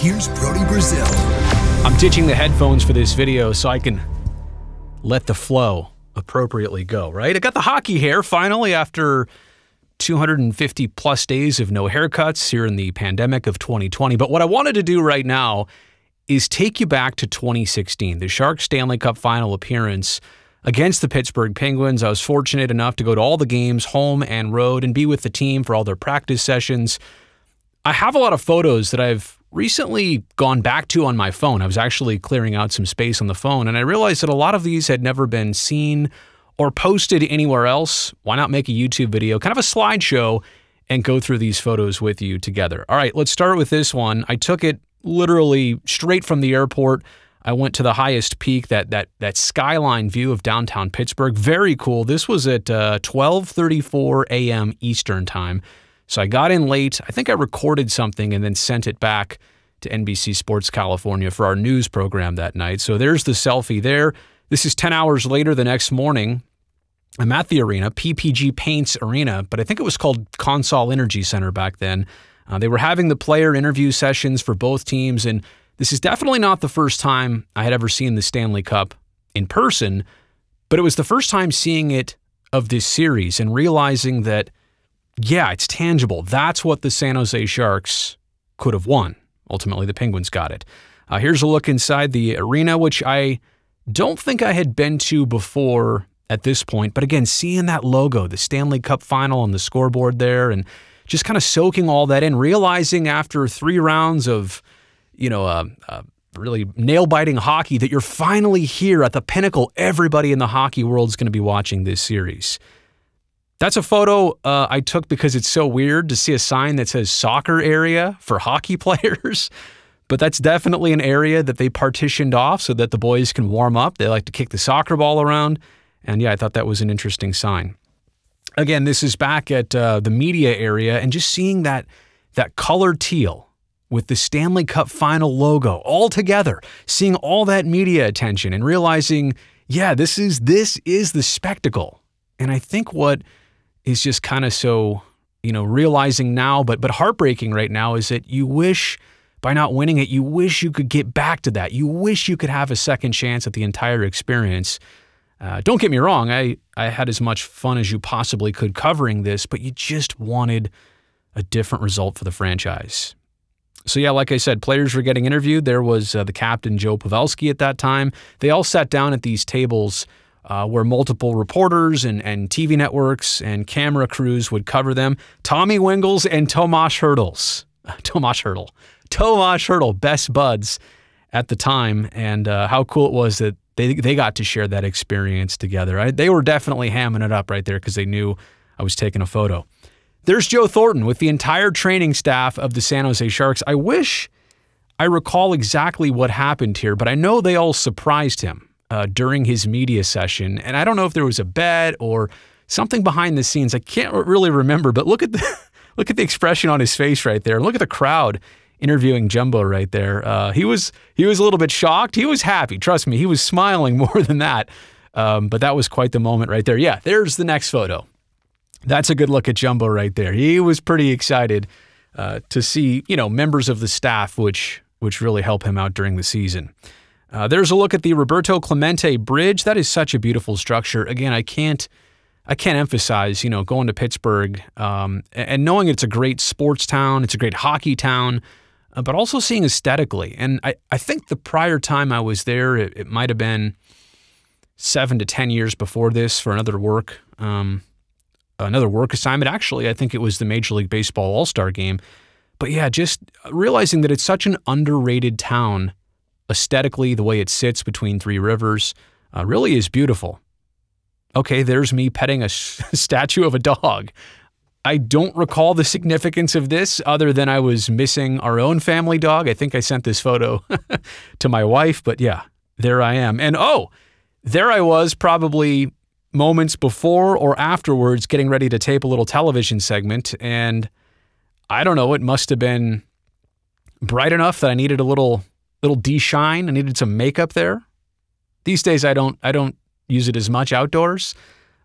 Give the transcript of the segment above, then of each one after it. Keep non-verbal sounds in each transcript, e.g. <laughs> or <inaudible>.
Here's Brody Brazil. I'm ditching the headphones for this video so I can let the flow appropriately go, right? I got the hockey hair finally after 250 plus days of no haircuts here in the pandemic of 2020. But what I wanted to do right now is take you back to 2016, the Sharks Stanley Cup final appearance against the Pittsburgh Penguins. I was fortunate enough to go to all the games, home and road, and be with the team for all their practice sessions. I have a lot of photos that I've recently gone back to on my phone. I was actually clearing out some space on the phone, and I realized that a lot of these had never been seen or posted anywhere else. Why not make a YouTube video, kind of a slideshow, and go through these photos with you together? All right, let's start with this one. I took it literally straight from the airport. I went to the highest peak, that that that skyline view of downtown Pittsburgh. Very cool. This was at 12:34 uh, a.m. Eastern time. So I got in late. I think I recorded something and then sent it back to NBC Sports California for our news program that night. So there's the selfie there. This is 10 hours later the next morning. I'm at the arena, PPG Paints Arena, but I think it was called Consol Energy Center back then. Uh, they were having the player interview sessions for both teams, and this is definitely not the first time I had ever seen the Stanley Cup in person, but it was the first time seeing it of this series and realizing that yeah, it's tangible. That's what the San Jose Sharks could have won. Ultimately, the Penguins got it. Uh, here's a look inside the arena, which I don't think I had been to before at this point. But again, seeing that logo, the Stanley Cup final on the scoreboard there, and just kind of soaking all that in, realizing after three rounds of, you know, uh, uh, really nail biting hockey that you're finally here at the pinnacle. Everybody in the hockey world is going to be watching this series. That's a photo uh, I took because it's so weird to see a sign that says soccer area for hockey <laughs> players. but that's definitely an area that they partitioned off so that the boys can warm up. They like to kick the soccer ball around. And yeah, I thought that was an interesting sign. Again, this is back at uh, the media area and just seeing that that color teal with the Stanley Cup final logo all together, seeing all that media attention and realizing, yeah, this is this is the spectacle. And I think what is just kind of so, you know, realizing now, but but heartbreaking right now is that you wish by not winning it, you wish you could get back to that. You wish you could have a second chance at the entire experience. Uh, don't get me wrong, I, I had as much fun as you possibly could covering this, but you just wanted a different result for the franchise. So, yeah, like I said, players were getting interviewed. There was uh, the captain, Joe Pavelski, at that time. They all sat down at these tables uh, where multiple reporters and, and TV networks and camera crews would cover them. Tommy Wingles and Tomasz Hurdles. <laughs> Tomasz Hurdle. Tomasz Hurdle, best buds at the time. And uh, how cool it was that they, they got to share that experience together. I, they were definitely hamming it up right there because they knew I was taking a photo. There's Joe Thornton with the entire training staff of the San Jose Sharks. I wish I recall exactly what happened here, but I know they all surprised him uh, during his media session. And I don't know if there was a bet or something behind the scenes. I can't really remember, but look at the <laughs> look at the expression on his face right there. Look at the crowd interviewing Jumbo right there. Uh, he was he was a little bit shocked. He was happy. Trust me, he was smiling <laughs> more than that. Um, but that was quite the moment right there. Yeah, there's the next photo. That's a good look at Jumbo right there. He was pretty excited uh, to see you know members of the staff, which which really help him out during the season. Uh, there's a look at the Roberto Clemente Bridge. That is such a beautiful structure. Again, I can't, I can't emphasize, you know, going to Pittsburgh um, and knowing it's a great sports town, it's a great hockey town, uh, but also seeing aesthetically. And I, I think the prior time I was there, it, it might have been seven to ten years before this for another work, um, another work assignment. Actually, I think it was the Major League Baseball All Star Game. But yeah, just realizing that it's such an underrated town aesthetically, the way it sits between three rivers uh, really is beautiful. Okay, there's me petting a <laughs> statue of a dog. I don't recall the significance of this other than I was missing our own family dog. I think I sent this photo <laughs> to my wife, but yeah, there I am. And oh, there I was probably moments before or afterwards getting ready to tape a little television segment. And I don't know, it must have been bright enough that I needed a little little D shine. I needed some makeup there. These days I don't I don't use it as much outdoors,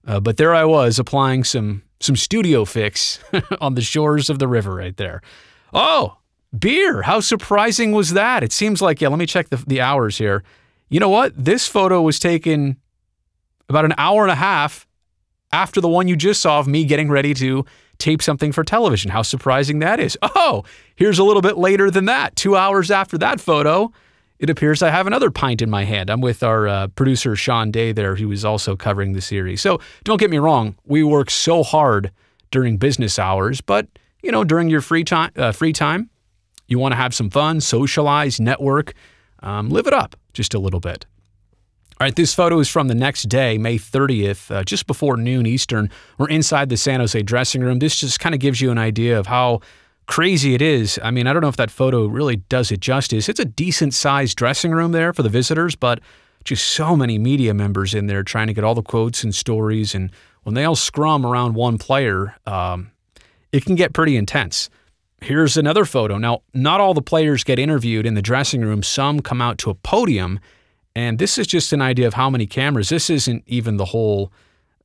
uh, but there I was applying some some studio fix <laughs> on the shores of the river right there. Oh, beer! How surprising was that? It seems like yeah. Let me check the the hours here. You know what? This photo was taken about an hour and a half after the one you just saw of me getting ready to tape something for television. How surprising that is. Oh, here's a little bit later than that. Two hours after that photo, it appears I have another pint in my hand. I'm with our uh, producer, Sean Day, there, who is also covering the series. So don't get me wrong, we work so hard during business hours, but you know, during your free time, uh, free time, you want to have some fun, socialize, network, um, live it up just a little bit. All right, this photo is from the next day, May 30th, uh, just before noon Eastern. We're inside the San Jose dressing room. This just kind of gives you an idea of how crazy it is. I mean, I don't know if that photo really does it justice. It's a decent sized dressing room there for the visitors, but just so many media members in there trying to get all the quotes and stories. And when they all scrum around one player, um, it can get pretty intense. Here's another photo. Now, not all the players get interviewed in the dressing room, some come out to a podium and this is just an idea of how many cameras. This isn't even the whole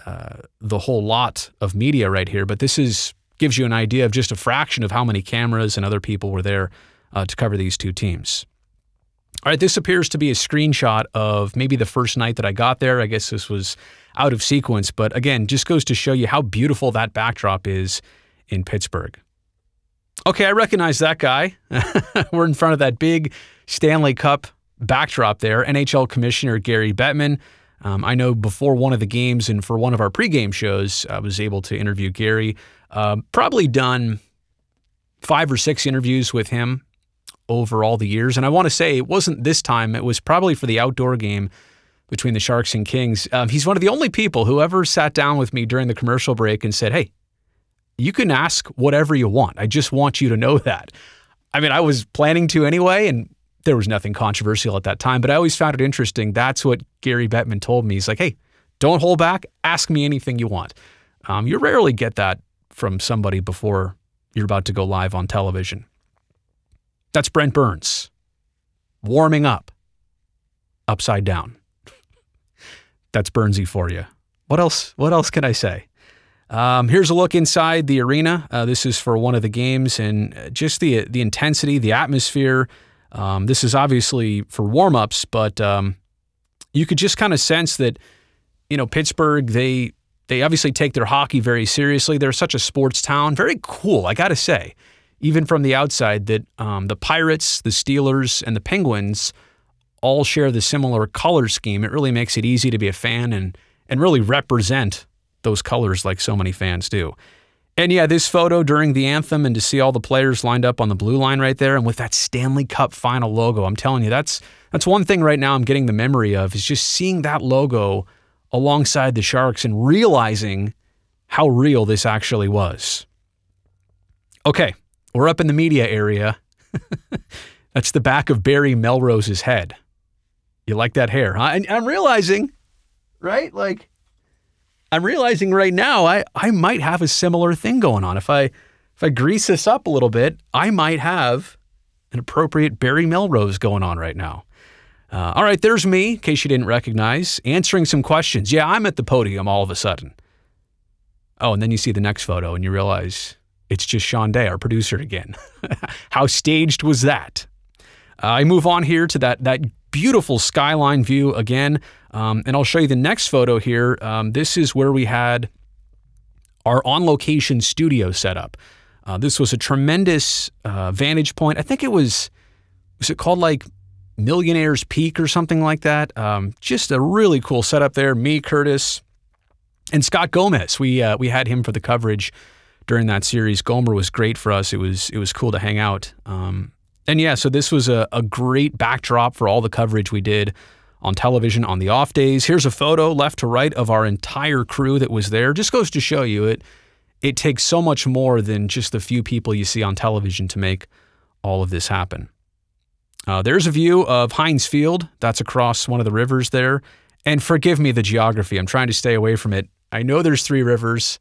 uh, the whole lot of media right here, but this is gives you an idea of just a fraction of how many cameras and other people were there uh, to cover these two teams. All right, this appears to be a screenshot of maybe the first night that I got there. I guess this was out of sequence, but again, just goes to show you how beautiful that backdrop is in Pittsburgh. Okay, I recognize that guy. <laughs> We're in front of that big Stanley Cup backdrop there. NHL Commissioner Gary Bettman. Um, I know before one of the games and for one of our pregame shows, I was able to interview Gary. Uh, probably done five or six interviews with him over all the years. And I want to say it wasn't this time, it was probably for the outdoor game between the Sharks and Kings. Um, he's one of the only people who ever sat down with me during the commercial break and said, Hey, you can ask whatever you want. I just want you to know that. I mean, I was planning to anyway, and there was nothing controversial at that time, but I always found it interesting. That's what Gary Bettman told me. He's like, hey, don't hold back. Ask me anything you want. Um, you rarely get that from somebody before you're about to go live on television. That's Brent Burns warming up upside down. <laughs> That's Burnsy for you. What else? What else can I say? Um, here's a look inside the arena. Uh, this is for one of the games, and uh, just the the intensity, the atmosphere. Um, this is obviously for warmups, but um, you could just kind of sense that, you know, Pittsburgh, they they obviously take their hockey very seriously. They're such a sports town. Very cool, I got to say, even from the outside, that um, the Pirates, the Steelers, and the Penguins all share the similar color scheme. It really makes it easy to be a fan and, and really represent those colors like so many fans do. And yeah, this photo during the anthem and to see all the players lined up on the blue line right there and with that Stanley Cup final logo, I'm telling you, that's that's one thing right now I'm getting the memory of is just seeing that logo alongside the Sharks and realizing how real this actually was. Okay, we're up in the media area. <laughs> that's the back of Barry Melrose's head. You like that hair, huh? And I'm realizing, right? Like I'm realizing right now I, I might have a similar thing going on. If I if I grease this up a little bit, I might have an appropriate Barry Melrose going on right now. Uh, all right, there's me, in case you didn't recognize, answering some questions. Yeah, I'm at the podium all of a sudden. Oh, and then you see the next photo and you realize it's just Sean Day, our producer again. <laughs> How staged was that? Uh, I move on here to that that beautiful skyline view again um, and I'll show you the next photo here. Um, this is where we had our on location studio set up. Uh, this was a tremendous uh, vantage point. I think it was, was it called like Millionaire's Peak or something like that? Um, just a really cool setup there. Me, Curtis, and Scott Gomez. We, uh, we had him for the coverage during that series. Gomer was great for us. It was, it was cool to hang out. Um, and yeah, so this was a, a great backdrop for all the coverage we did on television on the off days. Here's a photo left to right of our entire crew that was there. Just goes to show you it it takes so much more than just the few people you see on television to make all of this happen. Uh, there's a view of Heinz Field. That's across one of the rivers there. And forgive me the geography. I'm trying to stay away from it. I know there's three rivers,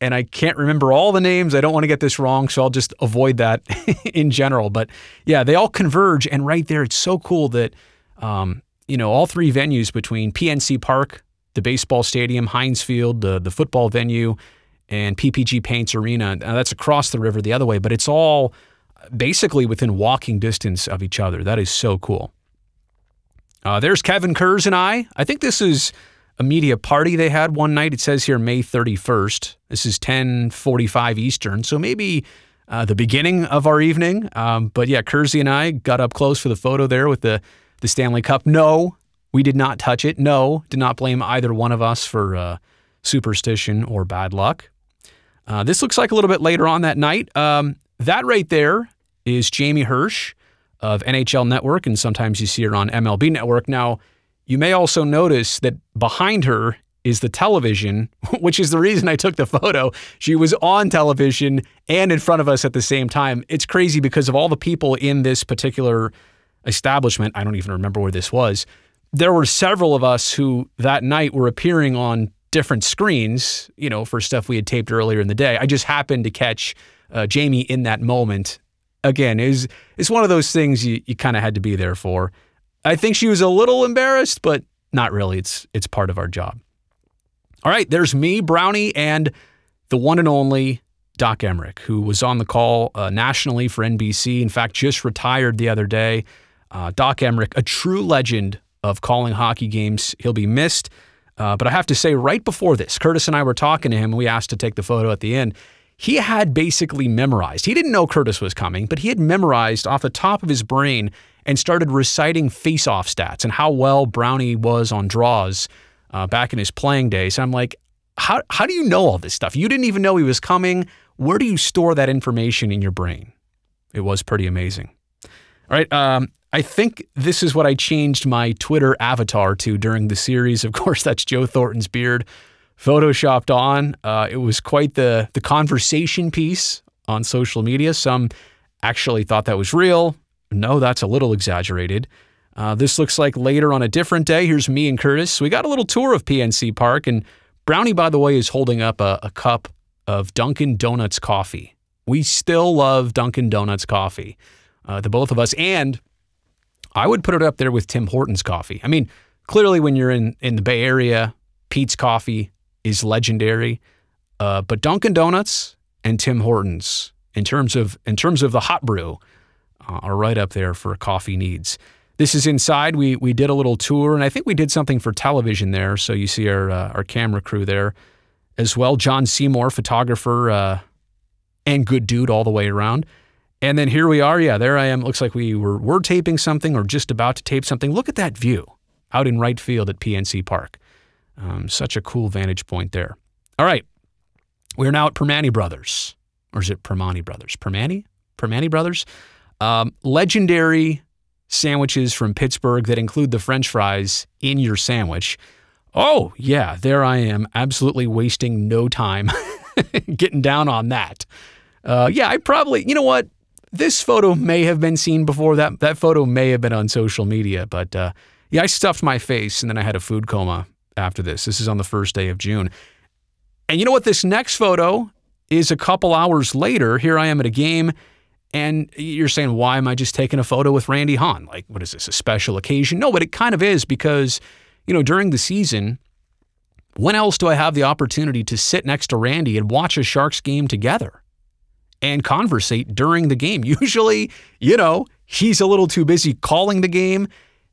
and I can't remember all the names. I don't want to get this wrong, so I'll just avoid that <laughs> in general. But yeah, they all converge, and right there, it's so cool that um, you know, all three venues between PNC Park, the baseball stadium, Heinz Field, the, the football venue, and PPG Paints Arena. Now, that's across the river the other way, but it's all basically within walking distance of each other. That is so cool. Uh, there's Kevin Kurz and I. I think this is a media party they had one night. It says here May 31st. This is 10:45 Eastern, so maybe uh, the beginning of our evening. Um, but yeah, Kersey and I got up close for the photo there with the the Stanley Cup. No, we did not touch it. No, did not blame either one of us for uh, superstition or bad luck. Uh, this looks like a little bit later on that night. Um, that right there is Jamie Hirsch of NHL Network, and sometimes you see her on MLB Network. Now, you may also notice that behind her is the television, <laughs> which is the reason I took the photo. She was on television and in front of us at the same time. It's crazy because of all the people in this particular establishment. I don't even remember where this was. There were several of us who that night were appearing on different screens, you know, for stuff we had taped earlier in the day. I just happened to catch uh, Jamie in that moment. Again, is it's one of those things you, you kind of had to be there for. I think she was a little embarrassed, but not really. It's it's part of our job. All right, there's me, Brownie, and the one and only Doc Emmerich, who was on the call uh, nationally for NBC. In fact, just retired the other day. Uh, Doc Emmerich, a true legend of calling hockey games. He'll be missed. Uh, but I have to say, right before this, Curtis and I were talking to him. We asked to take the photo at the end. He had basically memorized. He didn't know Curtis was coming, but he had memorized off the top of his brain and started reciting face-off stats and how well Brownie was on draws uh, back in his playing days. And I'm like, how, how do you know all this stuff? You didn't even know he was coming. Where do you store that information in your brain? It was pretty amazing. All right, um, I think this is what I changed my Twitter avatar to during the series. Of <laughs> course, that's Joe Thornton's beard, photoshopped on. Uh, it was quite the the conversation piece on social media. Some actually thought that was real. No, that's a little exaggerated. Uh, this looks like later on a different day. Here's me and Curtis. We got a little tour of PNC Park, and Brownie, by the way, is holding up a, a cup of Dunkin' Donuts coffee. We still love Dunkin' Donuts coffee, uh, the both of us, and I would put it up there with Tim Hortons coffee. I mean, clearly, when you're in, in the Bay Area, Pete's coffee is legendary. Uh, but Dunkin' Donuts and Tim Hortons, in terms of in terms of the hot brew, uh, are right up there for coffee needs. This is inside. We we did a little tour, and I think we did something for television there. So you see our uh, our camera crew there, as well. John Seymour, photographer, uh, and good dude all the way around. And then here we are. Yeah, there I am. Looks like we were, were taping something or just about to tape something. Look at that view out in right field at PNC Park. Um, such a cool vantage point there. All right. We're now at Permani Brothers. Or is it Permani Brothers? Permani? Permani Brothers? Um, legendary sandwiches from Pittsburgh that include the french fries in your sandwich. Oh, yeah, there I am, absolutely wasting no time <laughs> getting down on that. Uh, yeah, I probably, you know what? this photo may have been seen before. That that photo may have been on social media, but uh, yeah, I stuffed my face and then I had a food coma after this. This is on the first day of June. And you know what? This next photo is a couple hours later. Here I am at a game, and you're saying, why am I just taking a photo with Randy Hahn? Like, what is this, a special occasion? No, but it kind of is because, you know, during the season, when else do I have the opportunity to sit next to Randy and watch a Sharks game together? and conversate during the game. <laughs> Usually, you know, he's a little too busy calling the game,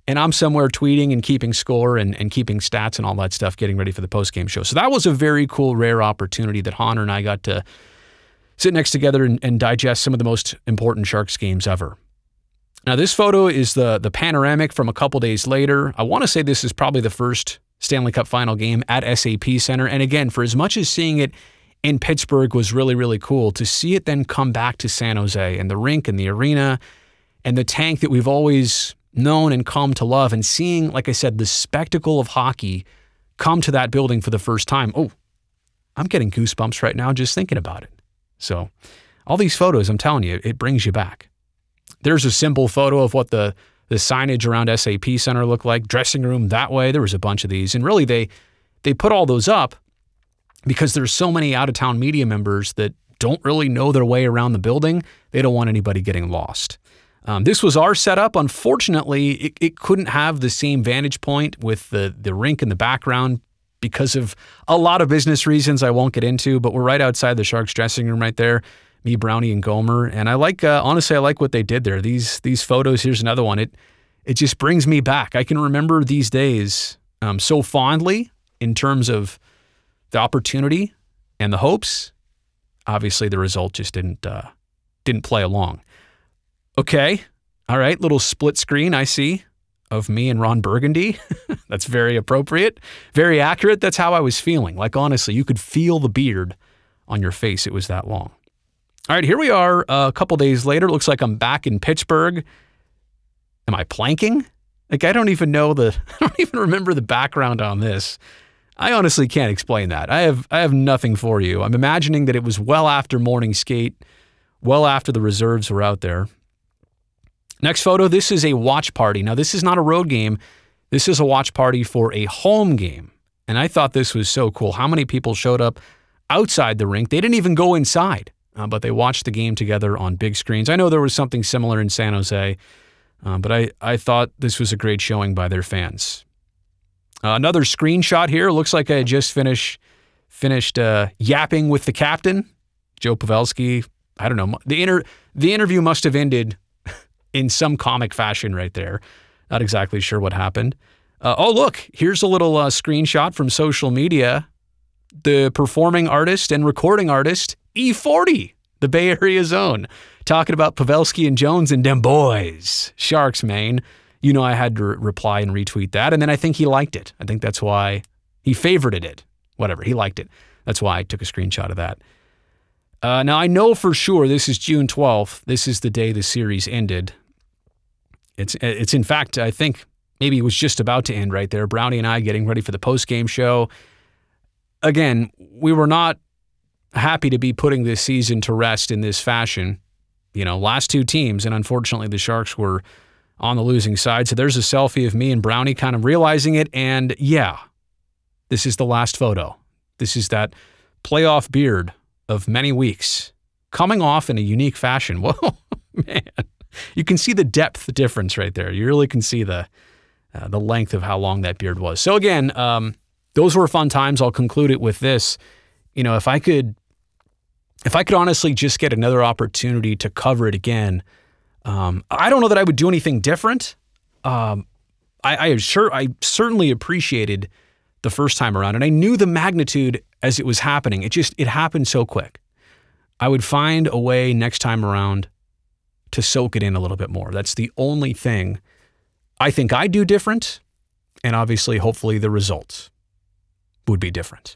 and I'm somewhere tweeting and keeping score and, and keeping stats and all that stuff, getting ready for the post-game show. So that was a very cool, rare opportunity that Honor and I got to sit next together and, and digest some of the most important Sharks games ever. Now, this photo is the, the panoramic from a couple days later. I want to say this is probably the first Stanley Cup final game at SAP Center. And again, for as much as seeing it in Pittsburgh was really, really cool. To see it then come back to San Jose and the rink and the arena and the tank that we've always known and come to love, and seeing, like I said, the spectacle of hockey come to that building for the first time. Oh, I'm getting goosebumps right now just thinking about it. So, all these photos, I'm telling you, it brings you back. There's a simple photo of what the the signage around SAP Center looked like, dressing room that way. There was a bunch of these, and really they they put all those up because there's so many out of town media members that don't really know their way around the building. They don't want anybody getting lost. Um, this was our setup. Unfortunately, it, it couldn't have the same vantage point with the, the rink in the background because of a lot of business reasons I won't get into, but we're right outside the Sharks dressing room right there. Me, Brownie, and Gomer, and I like. Uh, honestly, I like what they did there. These these photos. Here's another one. It it just brings me back. I can remember these days um, so fondly in terms of the opportunity and the hopes. Obviously, the result just didn't uh, didn't play along. Okay, all right, little split screen I see of me and Ron Burgundy. <laughs> That's very appropriate, very accurate. That's how I was feeling. Like honestly, you could feel the beard on your face. It was that long. All right, here we are uh, a couple days later. Looks like I'm back in Pittsburgh. Am I planking? Like I don't even know the <laughs> I don't even remember the background on this. I honestly can't explain that. I have I have nothing for you. I'm imagining that it was well after morning skate, well after the reserves were out there. Next photo, this is a watch party. Now this is not a road game. This is a watch party for a home game. And I thought this was so cool. How many people showed up outside the rink? They didn't even go inside, uh, but they watched the game together on big screens. I know there was something similar in San Jose, uh, but I, I thought this was a great showing by their fans. Uh, another screenshot here looks like I just finished finished uh, yapping with the captain, Joe Pavelski. I don't know. The inter the interview must have ended <laughs> in some comic fashion right there. Not exactly sure what happened. Uh, oh, look, here's a little uh, screenshot from social media. The performing artist and recording artist, E40, the Bay Area Zone, talking about Pavelski and Jones and them boys, Sharks, Maine you know I had to re reply and retweet that. And then I think he liked it. I think that's why he favorited it. Whatever, he liked it. That's why I took a screenshot of that. Uh, now, I know for sure this is June 12th. This is the day the series ended. It's, it's in fact, I think maybe it was just about to end right there. Brownie and I getting ready for the post game show. Again, we were not happy to be putting this season to rest in this fashion. You know, last two teams, and unfortunately the Sharks were on the losing side. So there's a selfie of me and Brownie kind of realizing it. And yeah, this is the last photo. This is that playoff beard of many weeks coming off in a unique fashion. <laughs> Whoa, man. You can see the depth difference right there. You really can see the, uh, the length of how long that beard was. So again, um, those were fun times. I'll conclude it with this. You know, if I could, if I could honestly just get another opportunity to cover it again, um, I don't know that I would do anything different. Um, I, I sure I certainly appreciated the first time around, and I knew the magnitude as it was happening. It just it happened so quick. I would find a way next time around to soak it in a little bit more. That's the only thing I think I do different, and obviously, hopefully, the results would be different.